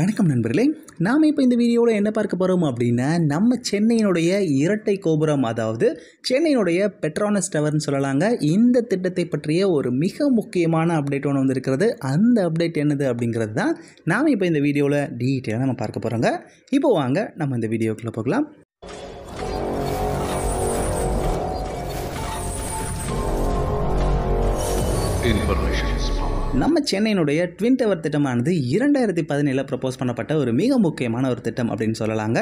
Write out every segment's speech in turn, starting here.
வணக்கம் நண்பர்களே நாம் இப்போ இந்த வீடியோவில் என்ன பார்க்க போகிறோம் அப்படின்னா நம்ம சென்னையினுடைய இரட்டை கோபுரம் அதாவது சென்னையினுடைய பெட்ரானஸ் டவர்னு சொல்லலாங்க இந்த திட்டத்தை பற்றிய ஒரு மிக முக்கியமான அப்டேட் ஒன்று வந்திருக்கிறது அந்த அப்டேட் என்னது அப்படிங்கிறது தான் நாம் இப்போ இந்த வீடியோவில் டீட்டெயிலாக நம்ம பார்க்க போகிறோங்க இப்போ வாங்க நம்ம இந்த வீடியோக்குள்ளே போகலாம் இன்ஃபர்மேஷன்ஸ் நம்ம சென்னையினுடைய ட்வின் டவர் திட்டமானது இரண்டாயிரத்தி பதினேழில் ப்ரப்போஸ் பண்ணப்பட்ட ஒரு மிக முக்கியமான ஒரு திட்டம் அப்படின்னு சொல்லலாங்க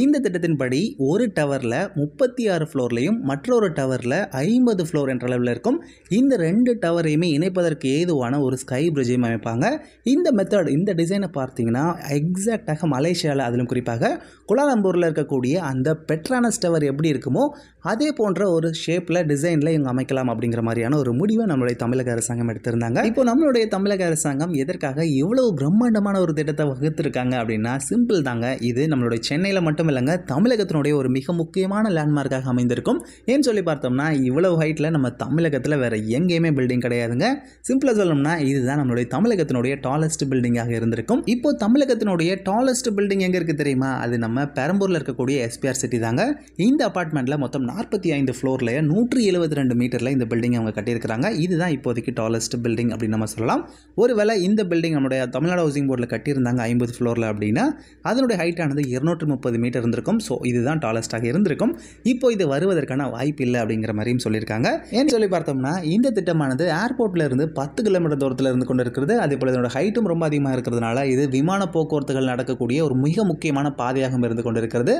இந்த திட்டத்தின்படி ஒரு டவரில் முப்பத்தி ஆறு ஃப்ளோர்லையும் மற்றொரு டவரில் ஐம்பது ஃப்ளோர் என்ற அளவில் இருக்கும் இந்த ரெண்டு டவரையுமே இணைப்பதற்கு ஏதுவான ஒரு ஸ்கை பிரிட்ஜையும் அமைப்பாங்க இந்த மெத்தட் இந்த டிசைனை பார்த்தீங்கன்னா எக்ஸாக்டாக மலேசியாவில் அதிலும் குறிப்பாக குலாலம்பூரில் இருக்கக்கூடிய அந்த பெட்ரானஸ் டவர் எப்படி இருக்குமோ அதே போன்ற ஒரு ஷேப்பில் டிசைனில் இவங்க அமைக்கலாம் அப்படிங்கிற மாதிரியான ஒரு முடிவை நம்மளுடைய தமிழக அரசாங்கம் எடுத்திருந்தாங்க இப்போ நம்மளோட நம்மளுடைய தமிழக அரசாங்கம் எதற்காக இவ்வளவு பிரம்மாண்டமான ஒரு திட்டத்தை வகுத்திருக்காங்க அப்படின்னா சிம்பிள் தாங்க இது நம்மளுடைய சென்னையில் மட்டும் இல்லைங்க தமிழகத்தினுடைய ஒரு மிக முக்கியமான லேண்ட்மார்க்காக அமைந்திருக்கும் ஏன்னு சொல்லி பார்த்தோம்னா இவ்வளவு ஹைட்டில் நம்ம தமிழகத்தில் வேற எங்கேயுமே பில்டிங் கிடையாதுங்க சிம்பிளாக சொல்லணும்னா இதுதான் நம்மளுடைய தமிழகத்தினுடைய டாலஸ்ட் பில்டிங்காக இருந்திருக்கும் இப்போ தமிழகத்தினுடைய டாலஸ்ட் பில்டிங் எங்கே இருக்குது தெரியுமா அது நம்ம பெரம்பூரில் இருக்கக்கூடிய எஸ்பிஆர் சிட்டி தாங்க இந்த அப்பார்ட்மெண்ட்டில் மொத்தம் நாற்பத்தி ஐந்து ஃப்ளோரில் நூற்றி எழுபத்தி ரெண்டு மீட்டரில் இந்த பில்டிங் அவங்க கட்டியிருக்கிறாங்க இதுதான் இப்போதைக்கு டாலஸ்ட் பில்டிங் அப்படின்னு நம்ம சொல்லலாம் சொல்லலாம் ஒருவேளை இந்த பில்டிங் நம்முடைய தமிழ்நாடு ஹவுசிங் போர்டில் கட்டியிருந்தாங்க ஐம்பது ஃப்ளோரில் அப்படின்னா அதனுடைய ஹைட்டானது இருநூற்றி முப்பது மீட்டர் இருந்திருக்கும் ஸோ இதுதான் டாலஸ்டாக இருந்திருக்கும் இப்போ இது வருவதற்கான வாய்ப்பு இல்லை அப்படிங்கிற மாதிரியும் சொல்லியிருக்காங்க ஏன்னு சொல்லி பார்த்தோம்னா இந்த திட்டமானது ஏர்போர்ட்டில் இருந்து பத்து கிலோமீட்டர் தூரத்தில் இருந்து கொண்டு இருக்கிறது அதே போல் இதனோட ஹைட்டும் ரொம்ப அதிகமாக இருக்கிறதுனால இது விமான போக்குவரத்துகள் நடக்கக்கூடிய ஒரு மிக முக்கியமான பாதையாகவும் இருந்து கொண்டு இருக்கிறது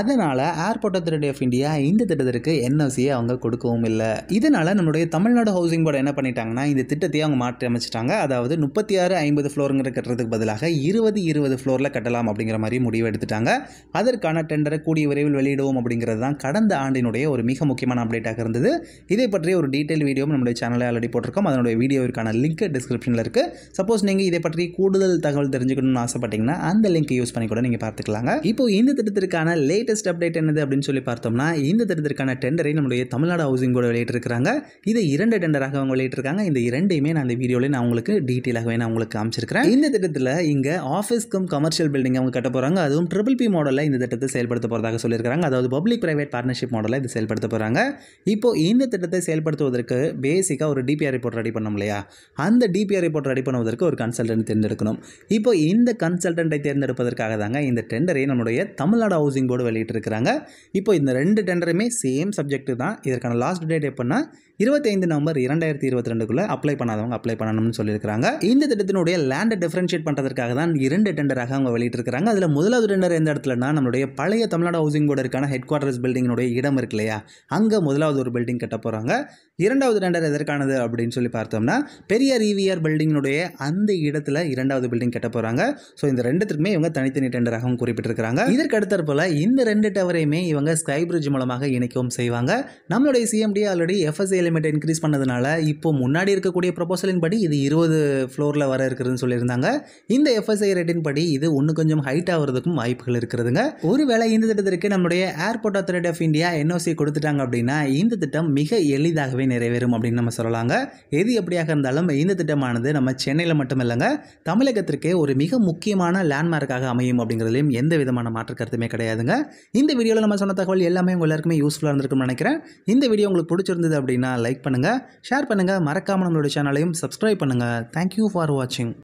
அதனால் ஏர்போர்ட் அத்தாரிட்டி ஆஃப் இந்தியா இந்த திட்டத்திற்கு என்ஓசியை அவங்க கொடுக்கவும் இல்லை இதனால் நம்முடைய தமிழ்நாடு ஹவுசிங் போர்டு என்ன பண்ணிட்டாங்கன்னா இந்த திட்டத்தையே அவங்க மாற்றி அமைச்சு ஆரம்பிச்சிட்டாங்க அதாவது முப்பத்தி ஆறு ஐம்பது ஃப்ளோருங்கிற கட்டுறதுக்கு பதிலாக இருபது இருபது ஃப்ளோரில் கட்டலாம் அப்படிங்கிற மாதிரி முடிவு எடுத்துட்டாங்க அதற்கான டெண்டரை கூடிய விரைவில் வெளியிடுவோம் அப்படிங்கிறது தான் கடந்த ஆண்டினுடைய ஒரு மிக முக்கியமான அப்டேட்டாக இருந்தது இதை பற்றிய ஒரு டீட்டெயில் வீடியோவும் நம்மளுடைய சேனலில் ஆல்ரெடி போட்டிருக்கோம் அதனுடைய வீடியோவிற்கான லிங்க் டிஸ்கிரிப்ஷனில் இருக்குது சப்போஸ் நீங்கள் இதை பற்றி கூடுதல் தகவல் தெரிஞ்சுக்கணும்னு ஆசைப்பட்டீங்கன்னா அந்த லிங்க் யூஸ் பண்ணி கூட நீங்கள் பார்த்துக்கலாங்க இப்போ இந்த திட்டத்திற்கான லேட்டஸ்ட் அப்டேட் என்னது அப்படின்னு சொல்லி பார்த்தோம்னா இந்த திட்டத்திற்கான டெண்டரை நம்முடைய தமிழ்நாடு ஹவுசிங் போர்டு வெளியிட்டிருக்கிறாங்க இதை இரண்டு டெண்டராக அவங்க வெளியிட்டிருக்காங்க இந்த இரண்டையுமே நான் இந்த வீடியோவில் நான் உங்களுக்கு டீட்டெயிலாகவே நான் உங்களுக்கு காமிச்சிருக்கிறேன் இந்த திட்டத்தில் இங்கே ஆஃபீஸ்க்கும் கமர்ஷியல் பில்டிங் அவங்க கட்ட போகிறாங்க அதுவும் ட்ரிபிள் பி மாடலில் இந்த திட்டத்தை செயல்படுத்த போகிறதாக சொல்லியிருக்காங்க அதாவது பப்ளிக் ப்ரைவேட் பார்ட்னர்ஷிப் மாடலில் இது செயல்படுத்த போகிறாங்க இப்போது இந்த திட்டத்தை செயல்படுத்துவதற்கு பேசிக்காக ஒரு டிபிஆர் ரிப்போர்ட் ரெடி பண்ணோம் இல்லையா அந்த டிபிஆர் ரிப்போர்ட் ரெடி பண்ணுவதற்கு ஒரு கன்சல்டன்ட் தேர்ந்தெடுக்கணும் இப்போ இந்த கன்சல்டண்ட்டை தேர்ந்தெடுப்பதற்காக தாங்க இந்த டெண்டரை நம்முடைய தமிழ்நாடு ஹவுசிங் போர்டு வெளியிட்டிருக்கிறாங்க இப்போ இந்த ரெண்டு டெண்டருமே சேம் சப்ஜெக்ட் தான் இதற்கான லாஸ்ட் டேட் எப்போன்னா இருபத்தைந்து நவம்பர் இரண்டாயிரத்தி இருபத்தி ரெண்டுக்குள்ளே அப்ளை பண்ணாதவங்க அப்ளை பண்ணணும்னு சொல்லியிருக்காங்க இந்த திட்டத்தினுடைய லேண்டை டிஃபரன்ஷியேட் பண்ணுறதுக்காக தான் இரண்டு டெண்டராக அவங்க வெளியிட்டிருக்காங்க அதில் முதலாவது டெண்டர் எந்த இடத்துலனா நம்மளுடைய பழைய தமிழ்நாடு ஹவுசிங் போர்டுக்கான ஹெட் குவார்ட்டர்ஸ் பில்டிங்கினுடைய இடம் இருக்கு இல்லையா அங்கே முதலாவது ஒரு பில்டிங் கட்ட போகிறாங்க இரண்டாவது டெண்டர் எதற்கானது அப்படின்னு சொல்லி பார்த்தோம்னா பெரிய இவிஆர் பில்டிங்கினுடைய அந்த இடத்துல இரண்டாவது பில்டிங் கட்ட போகிறாங்க ஸோ இந்த ரெண்டுத்துக்குமே இவங்க தனித்தனி டெண்டராகவும் குறிப்பிட்டிருக்கிறாங்க இதற்கு அடுத்தற்போல் இந்த ரெண்டு டவரையுமே இவங்க ஸ்கை பிரிட்ஜ் மூலமாக இணைக்கவும் செய்வாங்க நம்மளுடைய சிஎம்டி ஆல்ரெடி எஃப்எஸ்ஏல லிமிட் இன்க்ரீஸ் பண்ணதுனால இப்போ முன்னாடி இருக்கக்கூடிய ப்ரொபோசலின் படி இது இருபது ஃப்ளோரில் வர இருக்குதுன்னு சொல்லியிருந்தாங்க இந்த எஃப்எஸ்ஐ ரேட்டின் படி இது ஒன்று கொஞ்சம் ஹைட் ஆகிறதுக்கும் வாய்ப்புகள் இருக்கிறதுங்க ஒருவேளை இந்த திட்டத்திற்கு நம்முடைய airport authority of India NOC கொடுத்துட்டாங்க அப்படின்னா இந்த திட்டம் மிக எளிதாகவே நிறைவேறும் அப்படின்னு நம்ம சொல்லலாங்க எது எப்படியாக இருந்தாலும் இந்த திட்டமானது நம்ம சென்னையில் மட்டும் இல்லைங்க தமிழகத்திற்கே ஒரு மிக முக்கியமான லேண்ட்மார்க்காக அமையும் அப்படிங்கிறதுலையும் எந்த விதமான மாற்று கருத்துமே கிடையாதுங்க இந்த வீடியோவில் நம்ம சொன்ன தகவல் எல்லாமே உங்கள் எல்லாருக்குமே யூஸ்ஃபுல்லாக இருந்திருக்கும்னு நினைக்கிறேன் இந்த வீடியோ உங்களுக்கு பிடிச்சிருந்தது அப்படின்னா லைக் பண்ணுங்கள் ஷேர் பண்ணுங்கள் மறக்காமல் நம்மளுடைய சேனலையும் சப்ஸ்கிரைப் பண்ணுங்கள் தேங்க்யூ ஃபார் வாட்சிங்